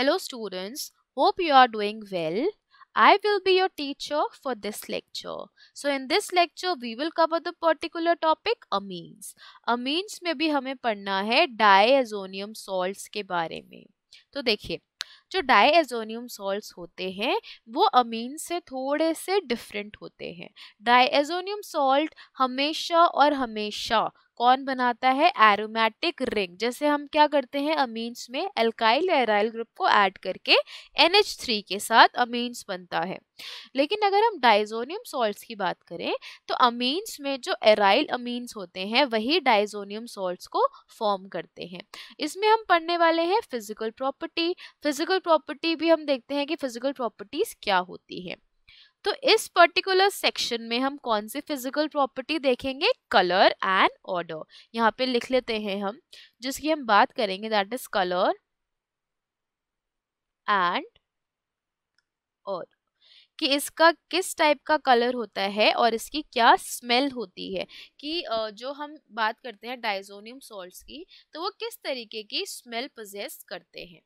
Hello students, hope you are doing well. I will be your teacher for this lecture. So in this lecture we will cover the particular topic amines. Amines में भी हमें पढ़ना है diazonium salts के बारे में तो देखिए जो डाइएजोनियम सॉल्ट्स होते हैं वो अमीन से थोड़े से डिफरेंट होते हैं डाइएजोनियम सॉल्ट हमेशा और हमेशा कौन बनाता है एरोमेटिक रिंग जैसे हम क्या करते हैं अमीन्स में एल्काइल एराइल ग्रुप को ऐड करके एन के साथ अमीन्स बनता है लेकिन अगर हम डाइजोनियम सॉल्ट्स की बात करें तो अमीन्स में जो एराइल अमीन्स होते हैं वही डाइजोनियम सॉल्ट्स को फॉर्म करते हैं इसमें हम पढ़ने वाले हैं फिजिकल प्रॉपर्टी फिजिकल प्रॉपर्टी भी हम देखते हैं कि फिजिकल प्रॉपर्टीज क्या होती है तो इस पर्टिकुलर सेक्शन में हम कौन सी फिजिकल प्रॉपर्टी देखेंगे कलर एंड ऑर्डर यहाँ पे लिख लेते हैं हम जिसकी हम बात करेंगे that is colour and odour कि इसका किस टाइप का कलर होता है और इसकी क्या स्मेल होती है कि जो हम बात करते हैं डाइजोनियम सॉल्ट्स की तो वो किस तरीके की स्मेल पोजेस करते हैं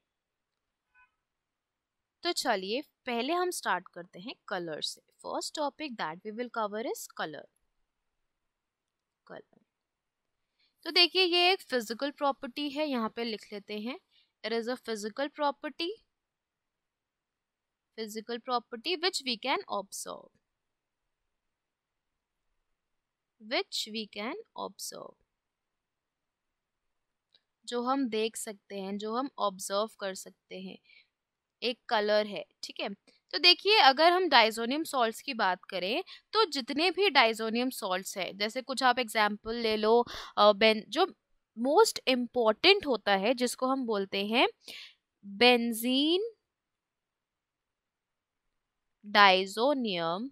तो चलिए पहले हम स्टार्ट करते हैं कलर से first topic that we will cover is colour colour तो देखिए ये एक फिजिकल प्रॉपर्टी है यहाँ पे लिख लेते हैं it is a physical property physical property which we can observe which we can observe जो हम देख सकते हैं जो हम ऑब्जर्व कर सकते हैं एक कलर है ठीक है तो देखिए अगर हम डाइजोनियम सॉल्ट्स की बात करें तो जितने भी डाइजोनियम सॉल्ट्स हैं जैसे कुछ आप एग्जाम्पल ले लो बेन जो मोस्ट इम्पॉर्टेंट होता है जिसको हम बोलते हैं benzene diazonium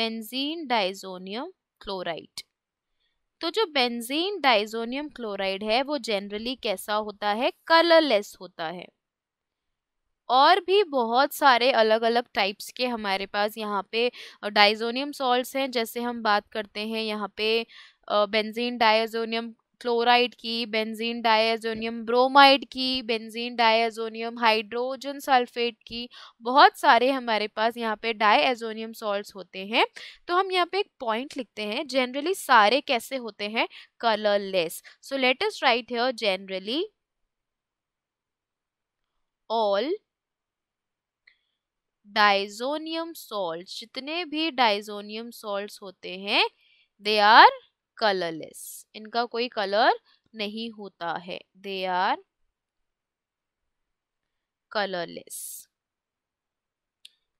benzene diazonium chloride तो जो बेंजीन डाइजोनियम क्लोराइड है वो जनरली कैसा होता है कलरलेस होता है और भी बहुत सारे अलग अलग टाइप्स के हमारे पास यहाँ पे डाइजोनियम सॉल्ट्स हैं जैसे हम बात करते हैं यहाँ पे बेंजीन डाइजोनियम क्लोराइड की बेंजीन डाइजोनियम ब्रोमाइड की बेंजीन डाइजोनियम हाइड्रोजन सल्फेट की बहुत सारे हमारे पास यहाँ पे डायजोनियम सॉल्ट्स होते हैं तो हम यहाँ पे एक पॉइंट लिखते हैं जनरली सारे कैसे होते हैं कलरलेस सो लेटेस्ट राइट है जनरली ऑल डाइजोनियम सॉल्ट जितने भी डाइजोनियम सॉल्ट होते हैं दे आर कलरलेस इनका कोई कलर नहीं होता है they are colourless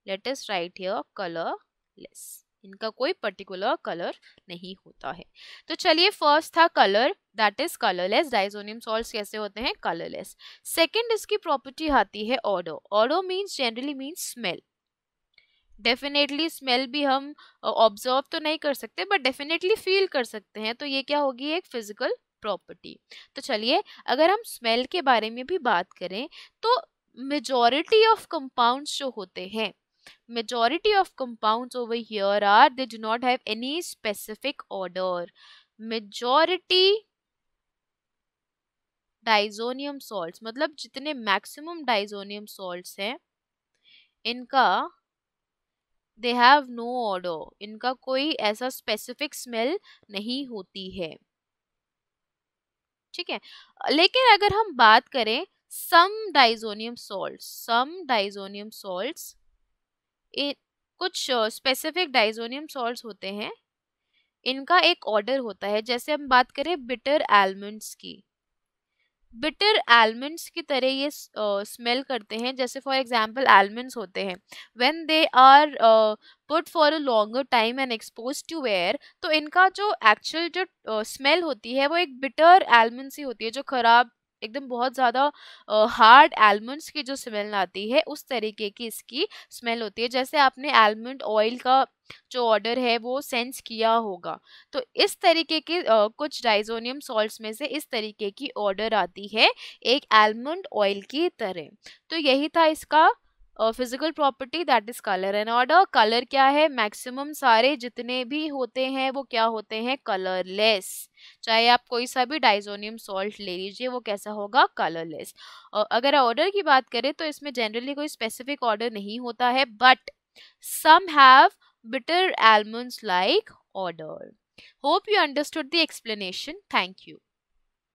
latest right here colourless इनका कोई पर्टिकुलर कलर नहीं होता है तो चलिए फर्स्ट था colour that is colourless diazonium salt कैसे होते हैं कलरलेस सेकंड इसकी प्रॉपर्टी आती है odour odour means generally means smell definitely smell भी हम ऑब्जर्व तो नहीं कर सकते बट डेफिनेटली फील कर सकते हैं तो ये क्या होगी एक फिजिकल प्रॉपर्टी तो चलिए अगर हम स्मेल के बारे में भी बात करें तो मेजॉरिटी ऑफ कंपाउंड्स जो होते हैं majority of compound over here are they do not have any specific odour majority diazonium salts मतलब जितने मैक्सिमम डाइजोनियम सॉल्ट्स हैं इनका दे हैव नो ऑर्डर इनका कोई ऐसा स्पेसिफिक स्मेल नहीं होती है ठीक है लेकिन अगर हम बात करें some diazonium salt some diazonium salt कुछ स्पेसिफिक डाइजोनियम सॉल्ट होते हैं इनका एक ऑर्डर होता है जैसे हम बात करें बिटर आलमंड्स की बिटर आलमंड्स की तरह ये स्मेल करते हैं जैसे फॉर एग्जांपल आलमंड्स होते हैं when they are put for a longer time and expose to air तो इनका जो एक्चुअल जो स्मेल uh, होती है वो एक बिटर आलमंड सी होती है जो ख़राब एकदम बहुत ज़्यादा हार्ड आलमंड्स की जो स्मेल आती है उस तरीके की इसकी स्मेल होती है जैसे आपने आलमंड ऑयल का जो ऑर्डर है वो सेंस किया होगा तो इस तरीके के आ, कुछ डाइजोनियम सॉल्ट्स में से इस तरीके की ऑर्डर आती है एक आलमंड ऑयल की तरह तो यही था इसका physical property that is colour and odour colour क्या है मैक्सिमम सारे जितने भी होते हैं वो क्या होते हैं कलरलेस चाहे आप कोई सा भी डाइजोनियम सॉल्ट ले लीजिए वो कैसा होगा कलरलेस और अगर ऑर्डर की बात करें तो इसमें जनरली कोई स्पेसिफिक ऑर्डर नहीं होता है but some have bitter almonds like odour hope you understood the explanation thank you